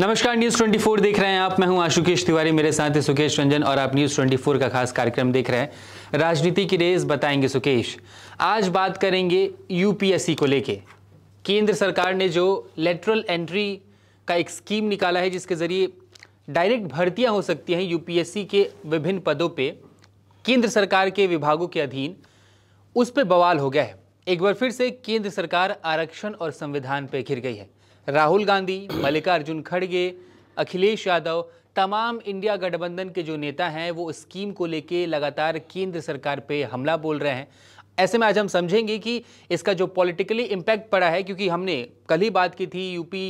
नमस्कार न्यूज 24 देख रहे हैं आप मैं हूं आशुकेश तिवारी मेरे साथ है सुकेश रंजन और आप न्यूज 24 का खास कार्यक्रम देख रहे हैं राजनीति की रेस बताएंगे सुकेश आज बात करेंगे यूपीएससी को लेके केंद्र सरकार ने जो लेटरल एंट्री का एक स्कीम निकाला है जिसके जरिए डायरेक्ट भर्तियां हो सकती हैं यूपीएससी के विभिन्न पदों पे केंद्र सरकार के विभागों के अधीन उस पर बवाल हो गया है एक बार फिर से केंद्र सरकार आरक्षण और संविधान पर घिर गई है राहुल गांधी मल्लिकार्जुन खड़गे अखिलेश यादव तमाम इंडिया गठबंधन के जो नेता हैं वो स्कीम को लेके लगातार केंद्र सरकार पे हमला बोल रहे हैं ऐसे में आज हम समझेंगे कि इसका जो पॉलिटिकली इम्पैक्ट पड़ा है क्योंकि हमने कल ही बात की थी यूपी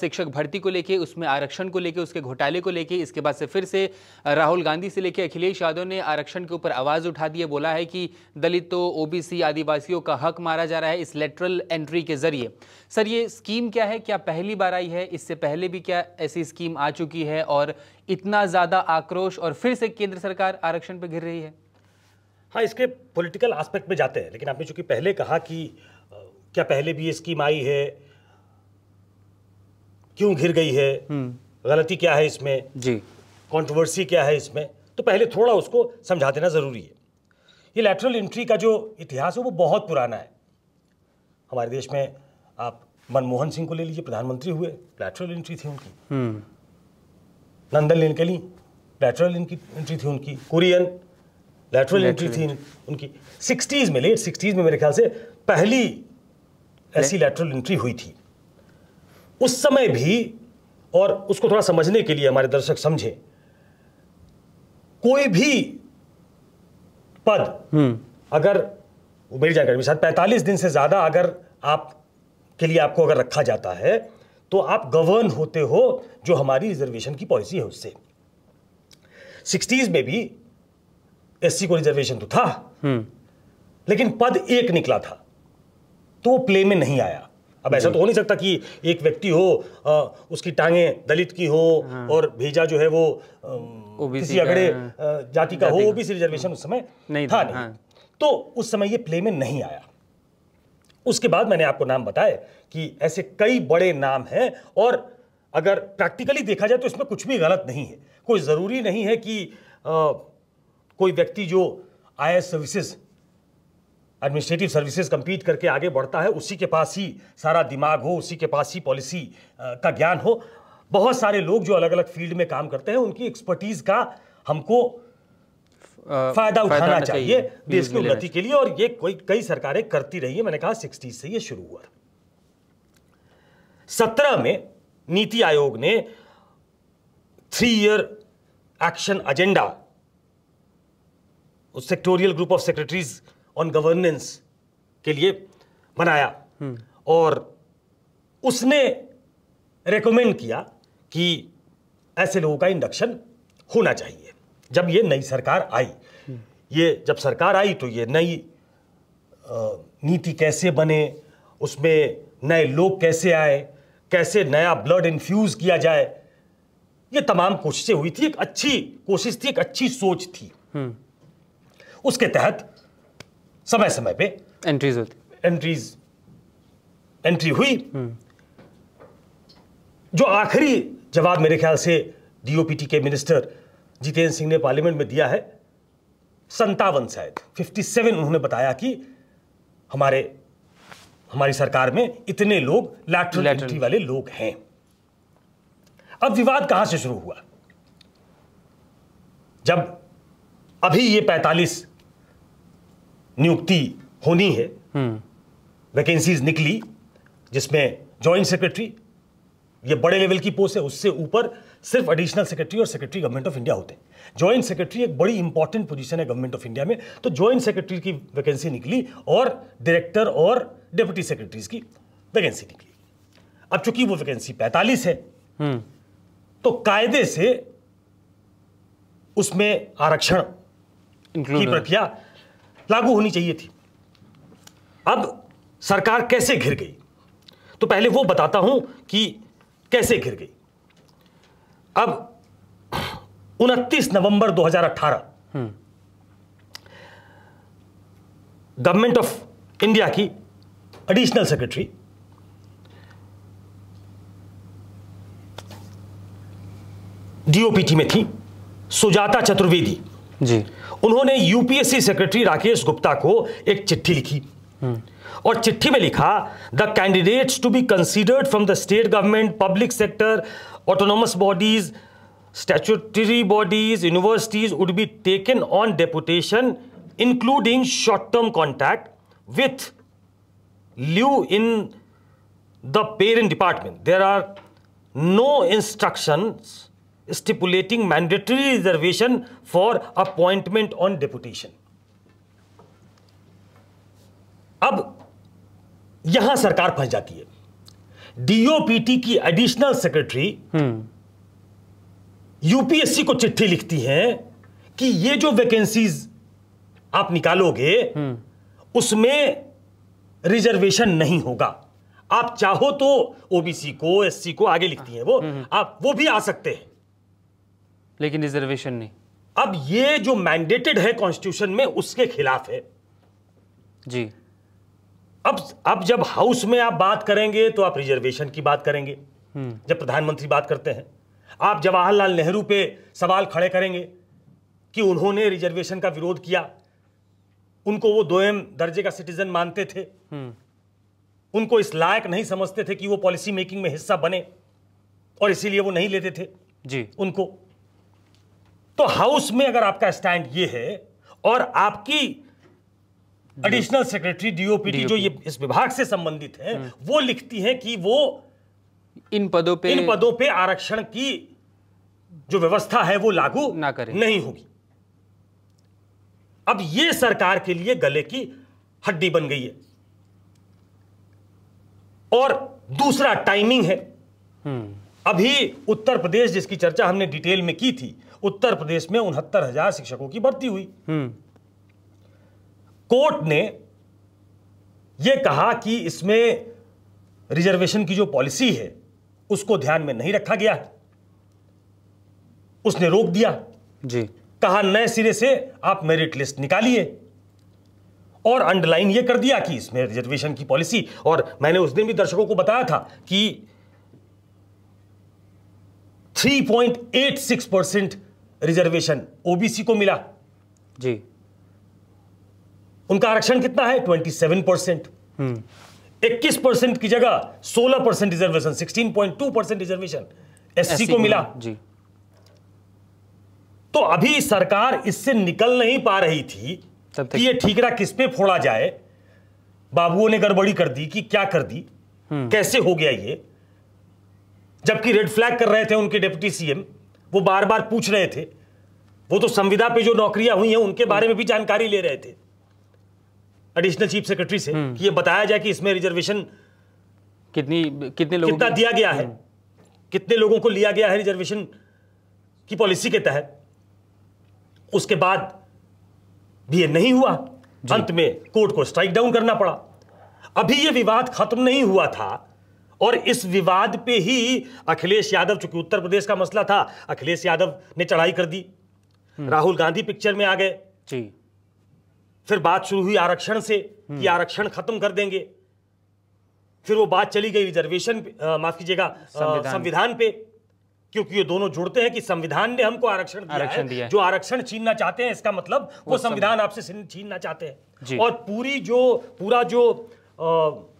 शिक्षक भर्ती को लेके उसमें आरक्षण को लेके उसके घोटाले को लेके इसके बाद से फिर से राहुल गांधी से लेके अखिलेश यादव ने आरक्षण के ऊपर आवाज़ उठा दी है बोला है कि दलितों तो ओबीसी आदिवासियों का हक मारा जा रहा है इस लेटरल एंट्री के जरिए सर ये स्कीम क्या है क्या पहली बार आई है इससे पहले भी क्या ऐसी स्कीम आ चुकी है और इतना ज़्यादा आक्रोश और फिर से केंद्र सरकार आरक्षण पर घिर रही है हाँ इसके पॉलिटिकल एस्पेक्ट में जाते हैं लेकिन आपने चूंकि पहले कहा कि क्या पहले भी ये स्कीम आई है क्यों घिर गई है हम्म। गलती क्या है इसमें जी कंट्रोवर्सी क्या है इसमें तो पहले थोड़ा उसको समझा देना ज़रूरी है ये लेटरल एंट्री का जो इतिहास है वो बहुत पुराना है हमारे देश में आप मनमोहन सिंह को ले लीजिए प्रधानमंत्री हुए लेटरल एंट्री थी उनकी हम्म। नंदन लेन के लिए एंट्री थी उनकी कुरियन लेटरल एंट्री थी उनकी सिक्सटीज़ में लेट सिक्सटीज़ में मेरे ख्याल से पहली ऐसी लेटरल एंट्री हुई थी उस समय भी और उसको थोड़ा समझने के लिए हमारे दर्शक समझे कोई भी पद हम्म। अगर मेरी जानकारी शायद पैंतालीस दिन से ज़्यादा अगर आप के लिए आपको अगर रखा जाता है तो आप गवर्न होते हो जो हमारी रिजर्वेशन की पॉलिसी है उससे सिक्सटीज़ में भी एससी को रिजर्वेशन तो था हम्म। लेकिन पद एक निकला था तो वो प्ले में नहीं आया अब ऐसा तो हो नहीं सकता कि एक व्यक्ति हो आ, उसकी टांगे दलित की हो हाँ। और भेजा जो है वो आ, किसी अगड़े हाँ। जाति का हो ओबीसी रिजर्वेशन उस समय नहीं था नहीं हाँ। तो उस समय ये प्ले में नहीं आया उसके बाद मैंने आपको नाम बताए कि ऐसे कई बड़े नाम हैं और अगर प्रैक्टिकली देखा जाए तो इसमें कुछ भी गलत नहीं है कोई ज़रूरी नहीं है कि कोई व्यक्ति जो आई सर्विसेज एडमिनिस्ट्रेटिव सर्विसेज कंप्लीट करके आगे बढ़ता है उसी के पास ही सारा दिमाग हो उसी के पास ही पॉलिसी का ज्ञान हो बहुत सारे लोग जो अलग अलग फील्ड में काम करते हैं उनकी एक्सपर्टीज का हमको फायदा, फायदा उठाना चाहिए देश की उन्नति के लिए और ये कोई कई सरकारें करती रही है मैंने कहा सिक्सटीज से ये शुरू हुआ सत्रह में नीति आयोग ने three year action agenda sectoral group of secretaries on governance के लिए बनाया हम्म। और उसने रेकमेंड किया कि ऐसे लोगों का इंडक्शन होना चाहिए जब ये नई सरकार आई हम्म। ये जब सरकार आई तो ये नई नीति कैसे बने उसमें नए लोग कैसे आए कैसे नया ब्लड इन्फ्यूज़ किया जाए ये तमाम कोशिशें हुई थी एक अच्छी कोशिश थी एक अच्छी सोच थी हम्म। उसके तहत समय समय पे एंट्रीज होती एंट्रीज एंट्री हुई हम्म। जो आखिरी जवाब मेरे ख्याल से डीओपीटी के मिनिस्टर जितेंद्र सिंह ने पार्लियामेंट में दिया है संतावन शायद 57 उन्होंने बताया कि हमारे हमारी सरकार में इतने लोग लैटरल एंट्री वाले लोग हैं अब विवाद कहां से शुरू हुआ जब अभी ये पैंतालीस नियुक्ति होनी है वैकेंसीज हम्म। निकली जिसमें जॉइंट सेक्रेटरी ये बड़े लेवल की पोस्ट है उससे ऊपर सिर्फ एडिशनल सेक्रेटरी और सेक्रेटरी गवर्नमेंट ऑफ इंडिया होते हैं जॉइंट सेक्रेटरी एक बड़ी इंपॉर्टेंट पोजीशन है गवर्नमेंट ऑफ इंडिया में तो जॉइंट सेक्रेटरी की वैकेंसी निकली और डायरेक्टर और डिप्टी सेक्रेटरीज की वैकेंसी निकली अब चूंकि वो वैकेंसी पैंतालीस है हम्म। तो कायदे से उसमें आरक्षण की प्रक्रिया लागू होनी चाहिए थी अब सरकार कैसे घिर गई तो पहले वो बताता हूं कि कैसे घिर गई अब 29 नवंबर 2018 हम्म। गवर्नमेंट ऑफ इंडिया की एडिशनल सेक्रेटरी डीओपीटी में थी सुजाता चतुर्वेदी जी उन्होंने यूपीएससी सेक्रेटरी राकेश गुप्ता को एक चिट्ठी लिखी हम्म। और चिट्ठी में लिखा the candidate to be considered from the state government public sector autonomous bodies statutory bodies universities would be taken on deputation including short term contact with lieu in the parent department there are no instruction stipulating mandatory reservation for appointment on deputation अब यहां सरकार फंस जाती है DOPT की additional secretary UPSC को चिट्ठी लिखती हैं कि ये जो वैकेंसीज आप निकालोगे हम्म। उसमें रिजर्वेशन नहीं होगा आप चाहो तो ओबीसी को एससी को आगे लिखती हैं वो हम्म। आप वो भी आ सकते हैं लेकिन रिजर्वेशन नहीं अब ये जो मैंडेटेड है कॉन्स्टिट्यूशन में उसके खिलाफ है जी अब अब जब हाउस में आप बात करेंगे तो आप रिजर्वेशन की बात करेंगे हम्म। जब प्रधानमंत्री बात करते हैं आप जवाहरलाल नेहरू पे सवाल खड़े करेंगे कि उन्होंने रिजर्वेशन का विरोध किया उनको वो दोयम दर्जे का सिटीजन मानते थे हम्म। उनको इस लायक नहीं समझते थे कि वो पॉलिसी मेकिंग में हिस्सा बने और इसीलिए वो नहीं लेते थे जी उनको तो हाउस में अगर आपका स्टैंड ये है और आपकी एडिशनल सेक्रेटरी डीओपीटी जो ये इस विभाग से संबंधित है हम्म। वो लिखती है कि वो इन पदों पे इन पदों पे आरक्षण की जो व्यवस्था है वो लागू ना करें नहीं होगी अब ये सरकार के लिए गले की हड्डी बन गई है और दूसरा टाइमिंग है हम्म। अभी उत्तर प्रदेश जिसकी चर्चा हमने डिटेल में की थी उत्तर प्रदेश में उनहत्तर हजार शिक्षकों की भर्ती हुई हम्म। कोर्ट ने यह कहा कि इसमें रिजर्वेशन की जो पॉलिसी है उसको ध्यान में नहीं रखा गया उसने रोक दिया जी कहा नए सिरे से आप मेरिट लिस्ट निकालिए और अंडरलाइन यह कर दिया कि इसमें रिजर्वेशन की पॉलिसी और मैंने उस दिन भी दर्शकों को बताया था कि 3.86 परसेंट रिजर्वेशन ओबीसी को मिला जी उनका आरक्षण कितना है 27 परसेंट हम्म। इक्कीस परसेंट की जगह 16 percent reservation 16.2 percent reservation SC को मिला जी तो अभी सरकार इससे निकल नहीं पा रही थी कि ये ठीकरा किस पे फोड़ा जाए बाबुओं ने गड़बड़ी कर दी कि क्या कर दी हम्म। कैसे हो गया ये जबकि रेड फ्लैग कर रहे थे उनके डिप्टी सीएम वो बार बार पूछ रहे थे वो तो संविदा पे जो नौकरियां हुई हैं उनके बारे में भी जानकारी ले रहे थे एडिशनल चीफ सेक्रेटरी से हम्म। कि ये बताया जाए कि इसमें रिजर्वेशन कितनी कितने लोगों कितना दिया गया है हम्म। कितने लोगों को लिया गया है रिजर्वेशन की पॉलिसी के तहत उसके बाद भी ये नहीं हुआ अंत में कोर्ट को स्ट्राइक डाउन करना पड़ा अभी ये विवाद खत्म नहीं हुआ था और इस विवाद पे ही अखिलेश यादव चूंकि उत्तर प्रदेश का मसला था अखिलेश यादव ने चढ़ाई कर दी हम्म। राहुल गांधी पिक्चर में आ गए जी फिर बात शुरू हुई आरक्षण से कि हम्म। आरक्षण खत्म कर देंगे फिर वो बात चली गई रिजर्वेशन माफ कीजिएगा संविधान पे क्योंकि ये दोनों जुड़ते हैं कि संविधान ने हमको आरक्षण दिया, दिया है जो आरक्षण छीनना चाहते हैं इसका मतलब वो, वो संविधान आपसे छीनना चाहते हैं और पूरी जो पूरा जो आ,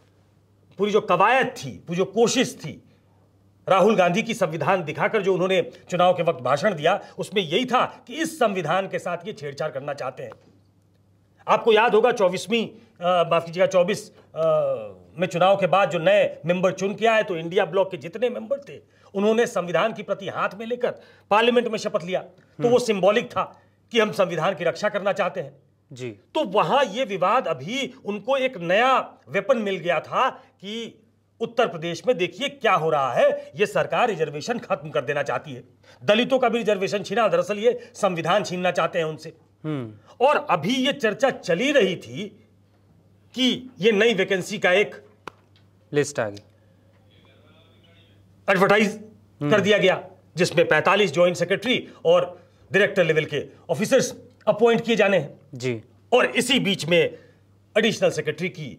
पूरी जो कवायद थी पूरी जो कोशिश थी राहुल गांधी की संविधान दिखाकर जो उन्होंने चुनाव के वक्त भाषण दिया उसमें यही था कि इस संविधान के साथ ये छेड़छाड़ करना चाहते हैं आपको याद होगा चौबीसवीं माफ कीजिएगा चौबीस में चुनाव के बाद जो नए मेंबर चुन किया है तो इंडिया ब्लॉक के जितने मेंबर थे उन्होंने संविधान की प्रति हाथ में लेकर पार्लियामेंट में शपथ लिया तो वो हम्म। सिंबॉलिक था कि हम संविधान की रक्षा करना चाहते हैं जी तो वहां ये विवाद अभी उनको एक नया वेपन मिल गया था कि उत्तर प्रदेश में देखिए क्या हो रहा है यह सरकार रिजर्वेशन खत्म कर देना चाहती है दलितों का भी रिजर्वेशन छीना दरअसल ये संविधान छीनना चाहते हैं उनसे हम्म। और अभी यह चर्चा चली रही थी कि यह नई वैकेंसी का एक लिस्ट आ गई एडवर्टाइज हम्म। कर दिया गया जिसमें 45 ज्वाइंट सेक्रेटरी और डायरेक्टर लेवल के ऑफिसर्स अपॉइंट किए जाने हैं जी और इसी बीच में एडिशनल सेक्रेटरी की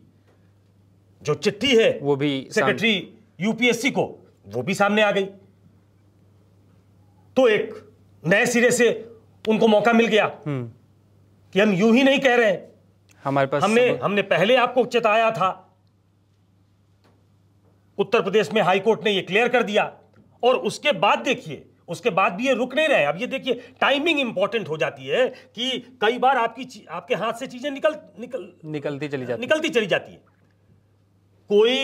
जो चिट्ठी है वो भी सेक्रेटरी यूपीएससी को वो भी सामने आ गई तो एक नए सिरे से उनको मौका मिल गया हम्म। कि हम यूं ही नहीं कह रहे हैं हमारे पास हमने हमने पहले आपको चेताया था उत्तर प्रदेश में हाईकोर्ट ने ये क्लियर कर दिया और उसके बाद देखिए उसके बाद भी ये रुक नहीं रहे अब ये देखिए टाइमिंग इंपॉर्टेंट हो जाती है कि कई बार आपकी आपके हाथ से चीजें निकल निकल निकलती चली जाती निकलती चली जाती है कोई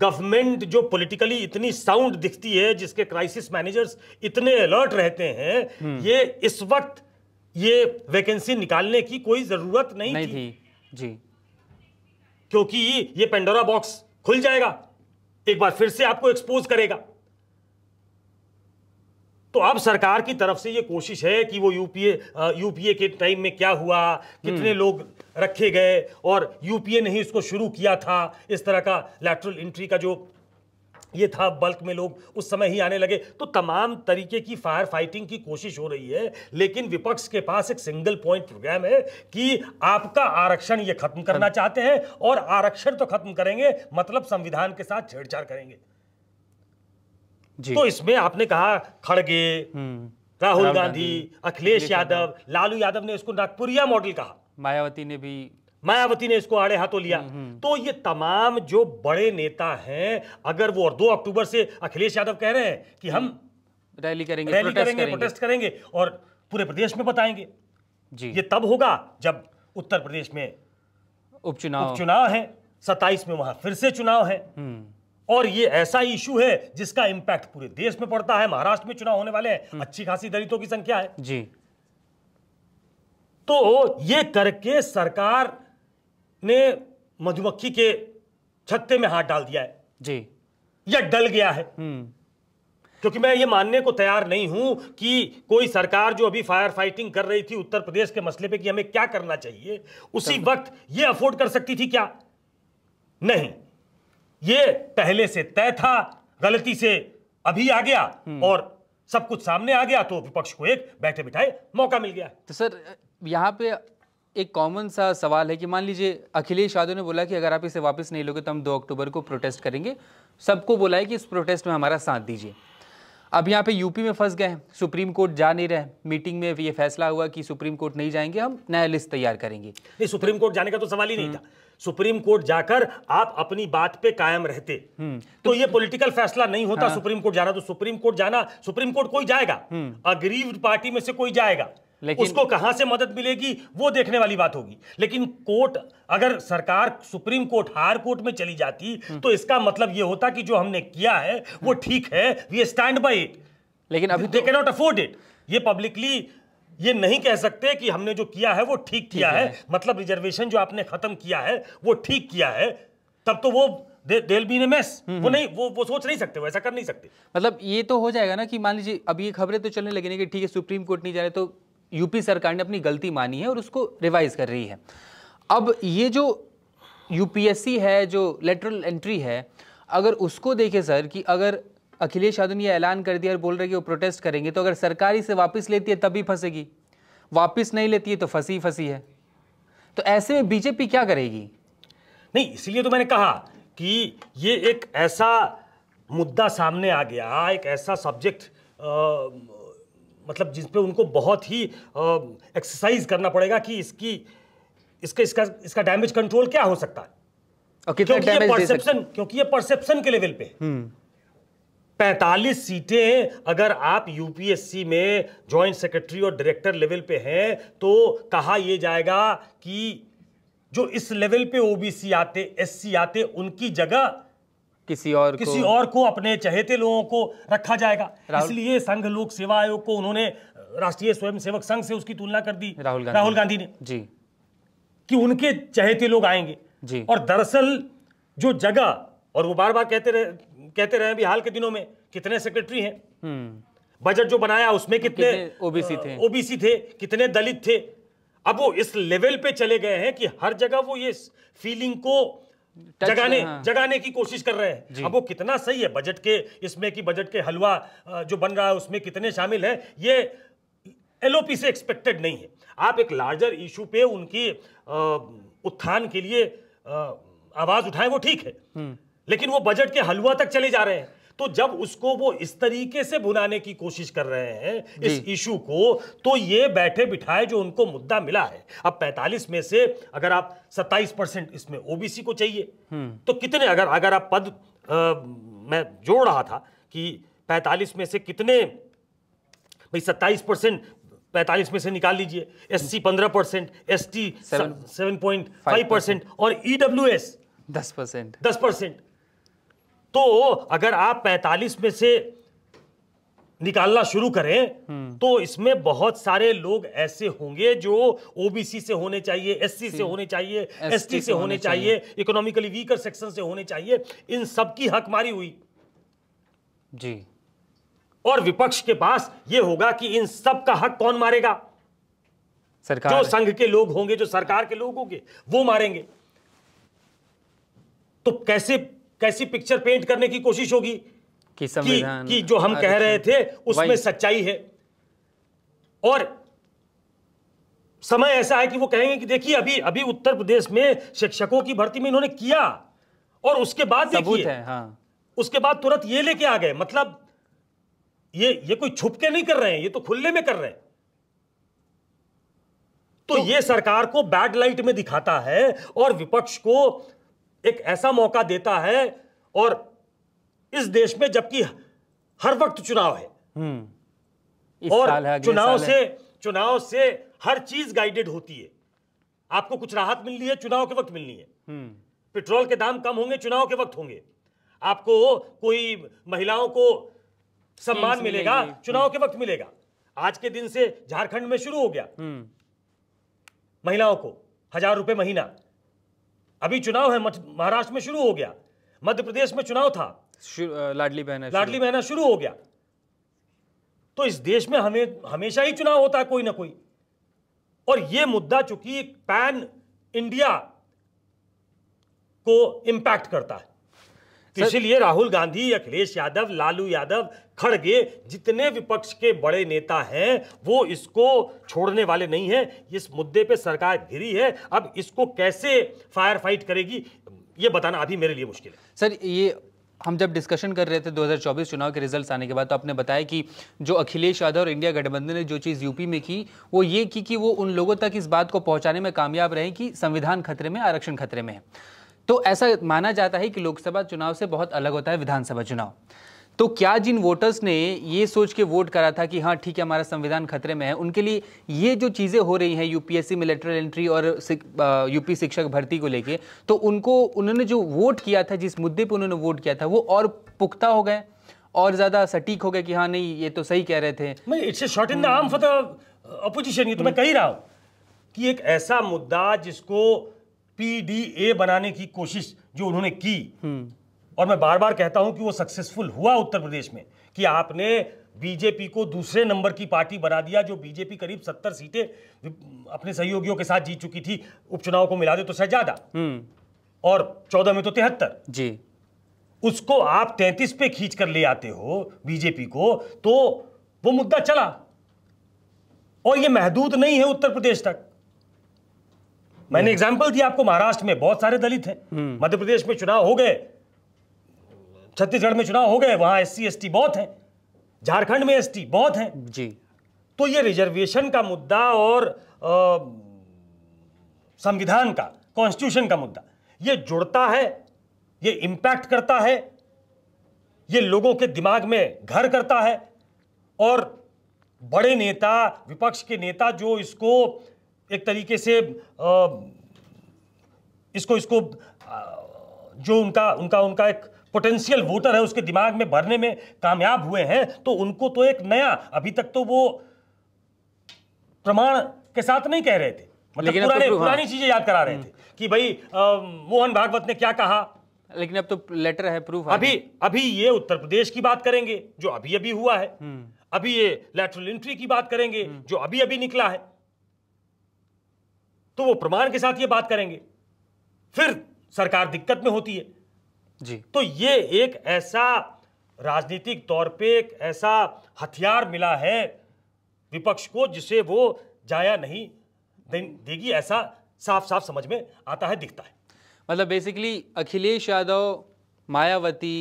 गवर्नमेंट जो पॉलिटिकली इतनी साउंड दिखती है जिसके क्राइसिस मैनेजर्स इतने अलर्ट रहते हैं हम्म। ये इस वक्त ये वैकेंसी निकालने की कोई जरूरत नहीं, नहीं थी।, थी जी क्योंकि ये पेंडोरा बॉक्स खुल जाएगा एक बार फिर से आपको एक्सपोज करेगा तो अब सरकार की तरफ से ये कोशिश है कि वो यूपीए यूपीए के टाइम में क्या हुआ कितने हम्म। लोग रखे गए और यूपीए ने ही उसको शुरू किया था इस तरह का लैटरल इंट्री का जो ये था बल्क में लोग उस समय ही आने लगे तो तमाम तरीके की फायर फाइटिंग की कोशिश हो रही है लेकिन विपक्ष के पास एक सिंगल पॉइंट प्रोग्राम है कि आपका आरक्षण ये खत्म करना हाँ। चाहते हैं और आरक्षण तो खत्म करेंगे मतलब संविधान के साथ छेड़छाड़ करेंगे तो इसमें आपने कहा खड़गे हम्म। राहुल गांधी अखिलेश यादव लालू यादव ने इसको नागपुरिया मॉडल कहा मायावती ने भी मायावती ने इसको आड़े हाथों लिया हम्म, हम्म। तो ये तमाम जो बड़े नेता हैं अगर वो और दो अक्टूबर से अखिलेश यादव कह रहे हैं कि हम रैली करेंगे रैली करेंगे, करेंगे प्रोटेस्ट करेंगे और पूरे प्रदेश में बताएंगे जी ये तब होगा जब उत्तर प्रदेश में उपचुनाव उपचुनाव है सत्ताईस में वहां फिर से चुनाव है और ये ऐसा इशू है जिसका इंपैक्ट पूरे देश में पड़ता है महाराष्ट्र में चुनाव होने वाले हैं हम्म। अच्छी खासी दलितों की संख्या है जी तो ये करके सरकार ने मधुमक्खी के छत्ते में हाथ डाल दिया है जी या डल गया है हम्म। क्योंकि मैं ये मानने को तैयार नहीं हूं कि कोई सरकार जो अभी फायर फाइटिंग कर रही थी उत्तर प्रदेश के मसले पे कि हमें क्या करना चाहिए उसी वक्त ये अफोर्ड कर सकती थी क्या नहीं ये पहले से तय था गलती से अभी आ गया हम्म। और सब कुछ सामने आ गया तो विपक्ष को एक बैठे बिठाए मौका मिल गया तो सर यहाँ पे एक कॉमन सा सवाल है कि मान लीजिए अखिलेश यादव ने बोला कि अगर आप इसे वापस नहीं लोगे तो हम 2 अक्टूबर को प्रोटेस्ट करेंगे सबको बोला है कि इस प्रोटेस्ट में हमारा साथ दीजिए अब यहाँ पे यूपी में फंस गए हैं सुप्रीम कोर्ट जा नहीं रहे मीटिंग में ये फैसला हुआ कि सुप्रीम कोर्ट नहीं जाएंगे हम नया लिस्ट तैयार करेंगे नहीं सुप्रीम कोर्ट जाने का तो सवाल ही नहीं हम्म। था सुप्रीम कोर्ट जाकर आप अपनी बात पे कायम रहते हम्म। तो ये पॉलिटिकल फैसला नहीं होता हाँ। सुप्रीम कोर्ट जाना तो सुप्रीम कोर्ट जाना सुप्रीम कोर्ट कोई जाएगा हम्म। अग्रीव पार्टी में से कोई जाएगा लेकिन उसको कहां से मदद मिलेगी वो देखने वाली बात होगी लेकिन कोर्ट अगर सरकार सुप्रीम कोर्ट हायर कोर्ट में चली जाती हम्म। तो इसका मतलब ये होता कि जो हमने किया है वो ठीक है वी स्टैंड बाई इट लेकिन अभी दे कैनॉट अफोर्ड इट ये पब्लिकली ये नहीं कह सकते कि हमने जो किया है वो ठीक किया है।, है मतलब रिजर्वेशन जो आपने खत्म किया है वो ठीक किया है तब तो वो दे, देल बी मेस वो हम्म। नहीं वो वो सोच नहीं सकते वो ऐसा कर नहीं सकते मतलब ये तो हो जाएगा ना कि मान लीजिए अब ये खबरें तो चलने ना कि ठीक है सुप्रीम कोर्ट नहीं जा रहे तो यूपी सरकार ने अपनी गलती मानी है और उसको रिवाइज कर रही है अब ये जो यूपीएससी है जो लेटरल एंट्री है अगर उसको देखे सर कि अगर अखिलेश यादव ने ऐलान कर दिया और बोल रहे कि वो प्रोटेस्ट करेंगे तो अगर सरकार इसे वापस लेती है तब भी फंसेगी वापस नहीं लेती है तो फंसी फंसी है तो ऐसे में बीजेपी क्या करेगी नहीं इसलिए तो मैंने कहा कि ये एक ऐसा मुद्दा सामने आ गया एक ऐसा सब्जेक्ट मतलब जिस पे उनको बहुत ही एक्सरसाइज करना पड़ेगा कि इसकी इसका इसका इसका डैमेज कंट्रोल क्या हो सकता है क्योंकि कितना परसेप्शन क्योंकि ये परसेप्शन के लेवल पे पैंतालीस सीटें अगर आप यूपीएससी में जॉइंट सेक्रेटरी और डायरेक्टर लेवल पे हैं तो कहा यह जाएगा कि जो इस लेवल पे ओबीसी आते एससी आते उनकी जगह किसी और किसी को, और को अपने चहेते लोगों को रखा जाएगा इसलिए संघ लोक सेवा आयोग को उन्होंने राष्ट्रीय स्वयंसेवक संघ से उसकी तुलना कर दी राहुल राहुल गांधी ने जी कि उनके चहेते लोग आएंगे जी और दरअसल जो जगह और वो बार बार कहते रहे कहते रहे अभी हाल के दिनों में कितने सेक्रेटरी हैं बजट हम्म। जो बनाया उसमें कितने ओबीसी थे ओबीसी थे कितने दलित थे अब वो इस लेवल पे चले गए हैं कि हर जगह वो ये फीलिंग को जगाने हाँ। जगाने की कोशिश कर रहे हैं अब वो कितना सही है बजट के इसमें कि बजट के हलवा जो बन रहा है उसमें कितने शामिल है ये एलओपी से एक्सपेक्टेड नहीं है आप एक लार्जर इशू पे उनकी उत्थान के लिए आवाज उठाएं वो ठीक है हम्म। लेकिन वो बजट के हलवा तक चले जा रहे हैं तो जब उसको वो इस तरीके से भुनाने की कोशिश कर रहे हैं इस इशू को तो ये बैठे बिठाए जो उनको मुद्दा मिला है अब 45 में से अगर आप 27 परसेंट इसमें ओबीसी को चाहिए हम्म। तो कितने अगर अगर आप पद आ, मैं जोड़ रहा था कि 45 में से कितने भाई 27 परसेंट पैंतालीस में से निकाल लीजिए एस सी पंद्रह percent S T seven point five percent और ई एस दस परसेंट दस परसेंट तो अगर आप 45 में से निकालना शुरू करें हम्म। तो इसमें बहुत सारे लोग ऐसे होंगे जो ओबीसी से होने चाहिए एससी से होने चाहिए एसटी से होने चाहिए इकोनॉमिकली वीकर सेक्शन से होने चाहिए इन सब की हकमारी हुई जी और विपक्ष के पास यह होगा कि इन सब का हक कौन मारेगा सरकार जो संघ के लोग होंगे जो सरकार के लोग होंगे वो मारेंगे तो कैसे कैसी पिक्चर पेंट करने की कोशिश होगी कि, कि, जो हम कह रहे थे उसमें सच्चाई है और समय ऐसा है कि वो कहेंगे कि देखिए अभी अभी उत्तर प्रदेश में शिक्षकों की भर्ती में इन्होंने किया और उसके बाद है, हाँ। उसके बाद तुरंत ये लेके आ गए मतलब ये ये कोई छुप के नहीं कर रहे हैं ये तो खुले में कर रहे हैं तो, तो ये सरकार को बैड लाइट में दिखाता है और विपक्ष को एक ऐसा मौका देता है और इस देश में जबकि हर वक्त चुनाव है हम्म। और चुनाव से चुनाव से हर चीज गाइडेड होती है आपको कुछ राहत मिलनी है चुनाव के वक्त मिलनी है हम्म। पेट्रोल के दाम कम होंगे चुनाव के वक्त होंगे आपको कोई महिलाओं को सम्मान मिलेगा चुनाव के हम्म। वक्त मिलेगा आज के दिन से झारखंड में शुरू हो गया महिलाओं को हजार रुपए महीना अभी चुनाव है महाराष्ट्र में शुरू हो गया मध्य प्रदेश में चुनाव था लाडली बहना लाडली बहना शुरू हो गया तो इस देश में हमें हमेशा ही चुनाव होता है कोई ना कोई और यह मुद्दा चूंकि पैन इंडिया को इंपैक्ट करता है तो इसीलिए राहुल गांधी अखिलेश यादव लालू यादव खड़गे जितने विपक्ष के बड़े नेता हैं वो इसको छोड़ने वाले नहीं हैं इस मुद्दे पे सरकार घिरी है अब इसको कैसे फायर फाइट करेगी ये बताना अभी मेरे लिए मुश्किल है सर ये हम जब डिस्कशन कर रहे थे 2024 चुनाव के रिजल्ट्स आने के बाद तो आपने बताया कि जो अखिलेश यादव और इंडिया गठबंधन ने जो चीज़ यूपी में की वो ये की कि वो उन लोगों तक इस बात को पहुंचाने में कामयाब रहे कि संविधान खतरे में आरक्षण खतरे में है तो ऐसा माना जाता है कि लोकसभा चुनाव से बहुत अलग होता है विधानसभा चुनाव तो क्या जिन वोटर्स ने ये सोच के वोट करा था कि हाँ ठीक है हमारा संविधान खतरे में है उनके लिए ये जो चीज़ें हो रही हैं यूपीएससी में लेटरल एंट्री और यूपी शिक्षक भर्ती को लेके तो उनको उन्होंने जो वोट किया था जिस मुद्दे पर उन्होंने वोट किया था वो और पुख्ता हो गए और ज़्यादा सटीक हो गए कि हाँ नहीं ये तो सही कह रहे थे short in the arm for the opposition ये तो मैं हम्म। कह रहा हूँ कि एक ऐसा मुद्दा जिसको पीडीए बनाने की कोशिश जो उन्होंने की हम्म। और मैं बार बार कहता हूं कि वो सक्सेसफुल हुआ उत्तर प्रदेश में कि आपने बीजेपी को दूसरे नंबर की पार्टी बना दिया जो बीजेपी करीब सत्तर सीटें अपने सहयोगियों के साथ जीत चुकी थी उपचुनाव को मिला दे तो शायद ज्यादा हम्म। और चौदह में तो तिहत्तर जी उसको आप तैंतीस पे खींच कर ले आते हो बीजेपी को तो वो मुद्दा चला और ये महदूद नहीं है उत्तर प्रदेश तक मैंने एग्जाम्पल दिया आपको महाराष्ट्र में बहुत सारे दलित हैं hmm. मध्य प्रदेश में चुनाव हो गए छत्तीसगढ़ में चुनाव हो गए वहां एस सी बहुत हैं झारखंड में एस बहुत हैं जी तो ये रिजर्वेशन का मुद्दा और संविधान का कॉन्स्टिट्यूशन का मुद्दा ये जुड़ता है ये इम्पैक्ट करता है ये लोगों के दिमाग में घर करता है और बड़े नेता विपक्ष के नेता जो इसको एक तरीके से इसको इसको जो उनका उनका उनका एक पोटेंशियल वोटर है उसके दिमाग में भरने में कामयाब हुए हैं तो उनको तो एक नया अभी तक तो वो प्रमाण के साथ नहीं कह रहे थे मतलब लेकिन तो पुराने तो पुरानी चीजें याद करा रहे थे हम्म। कि भाई मोहन भागवत ने क्या कहा लेकिन अब तो लेटर है प्रूफ अभी है। अभी ये उत्तर प्रदेश की बात करेंगे जो अभी अभी हुआ है हम्म। अभी ये लेटरल एंट्री की बात करेंगे हम्म। जो अभी अभी निकला है तो वो प्रमाण के साथ ये बात करेंगे फिर सरकार दिक्कत में होती है जी तो ये एक ऐसा राजनीतिक तौर पे एक ऐसा हथियार मिला है विपक्ष को जिसे वो जाया नहीं देगी ऐसा साफ साफ समझ में आता है दिखता है मतलब बेसिकली अखिलेश यादव मायावती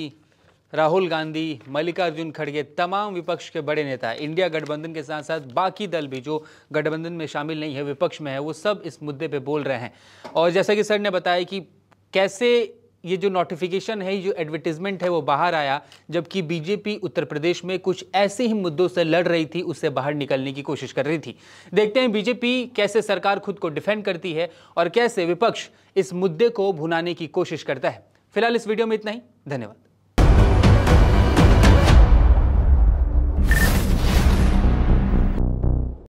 राहुल गांधी मल्लिकार्जुन खड़गे तमाम विपक्ष के बड़े नेता इंडिया गठबंधन के साथ साथ बाकी दल भी जो गठबंधन में शामिल नहीं है विपक्ष में है वो सब इस मुद्दे पे बोल रहे हैं और जैसा कि सर ने बताया कि कैसे ये जो नोटिफिकेशन है जो एडवर्टीजमेंट है वो बाहर आया जबकि बीजेपी उत्तर प्रदेश में कुछ ऐसे ही मुद्दों से लड़ रही थी उससे बाहर निकलने की कोशिश कर रही थी देखते हैं बीजेपी कैसे सरकार खुद को डिफेंड करती है और कैसे विपक्ष इस मुद्दे को भुनाने की कोशिश करता है फिलहाल इस वीडियो में इतना ही धन्यवाद